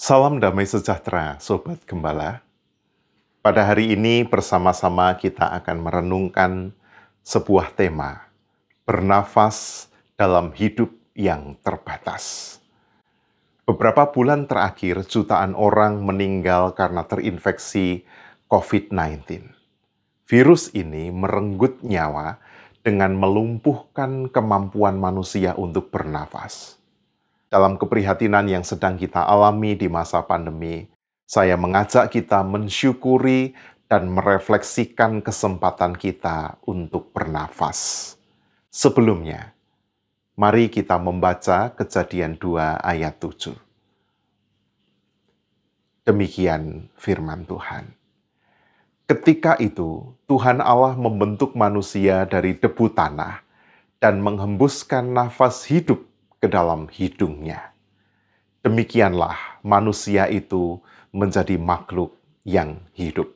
Salam damai sejahtera, Sobat Gembala. Pada hari ini bersama-sama kita akan merenungkan sebuah tema, bernafas dalam hidup yang terbatas. Beberapa bulan terakhir, jutaan orang meninggal karena terinfeksi COVID-19. Virus ini merenggut nyawa dengan melumpuhkan kemampuan manusia untuk bernafas dalam keprihatinan yang sedang kita alami di masa pandemi, saya mengajak kita mensyukuri dan merefleksikan kesempatan kita untuk bernafas. Sebelumnya, mari kita membaca kejadian 2 ayat 7. Demikian firman Tuhan. Ketika itu, Tuhan Allah membentuk manusia dari debu tanah dan menghembuskan nafas hidup ke dalam hidungnya. Demikianlah manusia itu menjadi makhluk yang hidup.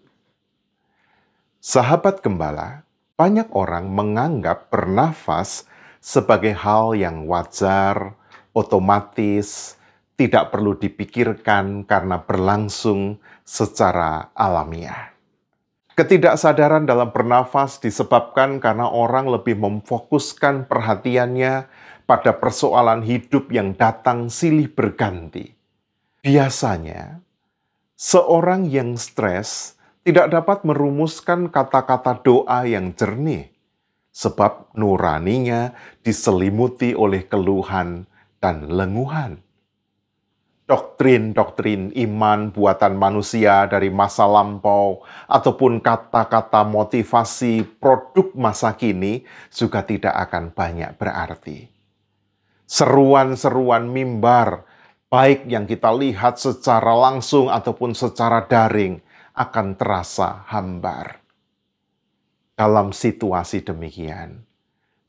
Sahabat gembala, banyak orang menganggap bernafas sebagai hal yang wajar, otomatis, tidak perlu dipikirkan karena berlangsung secara alamiah. Ketidaksadaran dalam bernafas disebabkan karena orang lebih memfokuskan perhatiannya pada persoalan hidup yang datang silih berganti. Biasanya, seorang yang stres tidak dapat merumuskan kata-kata doa yang jernih, sebab nuraninya diselimuti oleh keluhan dan lenguhan. Doktrin-doktrin iman buatan manusia dari masa lampau ataupun kata-kata motivasi produk masa kini juga tidak akan banyak berarti seruan-seruan mimbar, baik yang kita lihat secara langsung ataupun secara daring, akan terasa hambar. Dalam situasi demikian,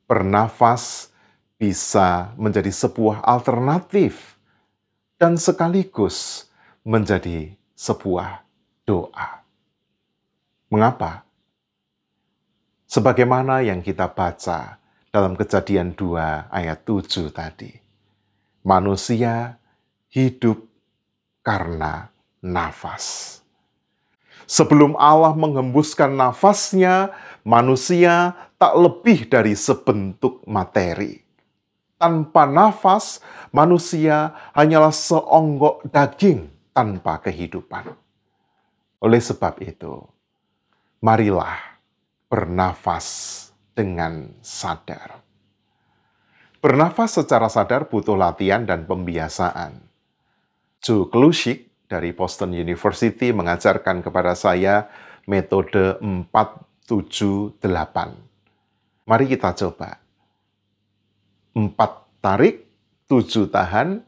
bernafas bisa menjadi sebuah alternatif dan sekaligus menjadi sebuah doa. Mengapa? Sebagaimana yang kita baca, dalam kejadian 2 ayat 7 tadi. Manusia hidup karena nafas. Sebelum Allah menghembuskan nafasnya, manusia tak lebih dari sebentuk materi. Tanpa nafas, manusia hanyalah seonggok daging tanpa kehidupan. Oleh sebab itu, marilah bernafas dengan sadar. Bernafas secara sadar butuh latihan dan pembiasaan. Joe Klusik dari Boston University mengajarkan kepada saya metode 478. Mari kita coba. 4 tarik, 7 tahan,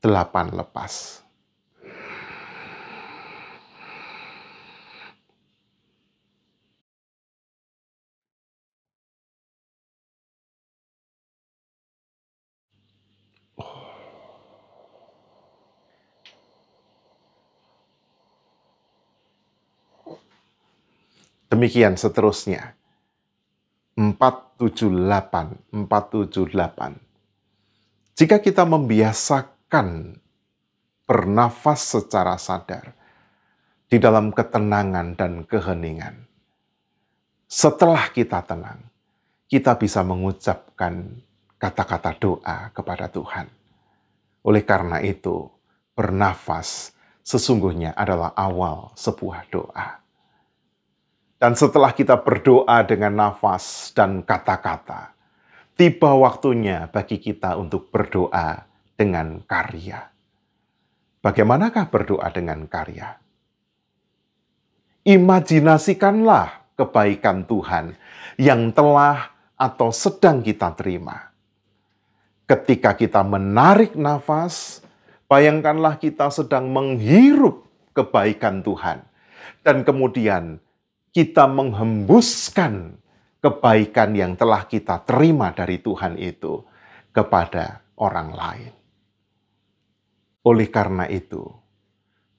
8 lepas. Demikian seterusnya. 478, 478. Jika kita membiasakan bernafas secara sadar di dalam ketenangan dan keheningan, setelah kita tenang, kita bisa mengucapkan kata-kata doa kepada Tuhan. Oleh karena itu, bernafas sesungguhnya adalah awal sebuah doa. Dan setelah kita berdoa dengan nafas dan kata-kata, tiba waktunya bagi kita untuk berdoa dengan karya. Bagaimanakah berdoa dengan karya? Imajinasikanlah kebaikan Tuhan yang telah atau sedang kita terima. Ketika kita menarik nafas, bayangkanlah kita sedang menghirup kebaikan Tuhan, dan kemudian kita menghembuskan kebaikan yang telah kita terima dari Tuhan itu kepada orang lain. Oleh karena itu,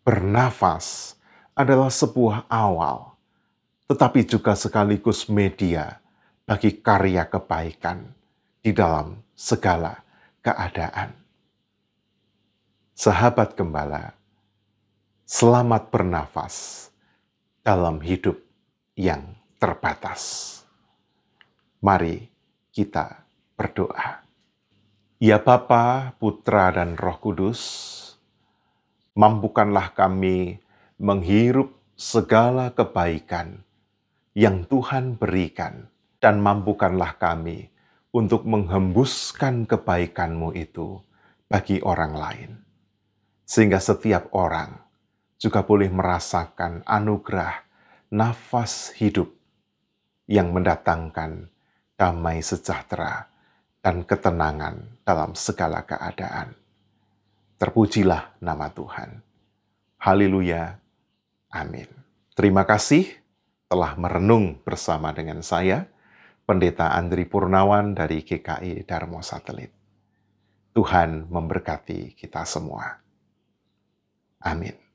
bernafas adalah sebuah awal, tetapi juga sekaligus media bagi karya kebaikan di dalam segala keadaan. Sahabat gembala, selamat bernafas dalam hidup yang terbatas. Mari kita berdoa. Ya Bapa, Putra, dan Roh Kudus, mampukanlah kami menghirup segala kebaikan yang Tuhan berikan, dan mampukanlah kami untuk menghembuskan kebaikanmu itu bagi orang lain, sehingga setiap orang juga boleh merasakan anugerah nafas hidup yang mendatangkan damai sejahtera dan ketenangan dalam segala keadaan. Terpujilah nama Tuhan. Haleluya. Amin. Terima kasih telah merenung bersama dengan saya, Pendeta Andri Purnawan dari GKI Darmo Satelit. Tuhan memberkati kita semua. Amin.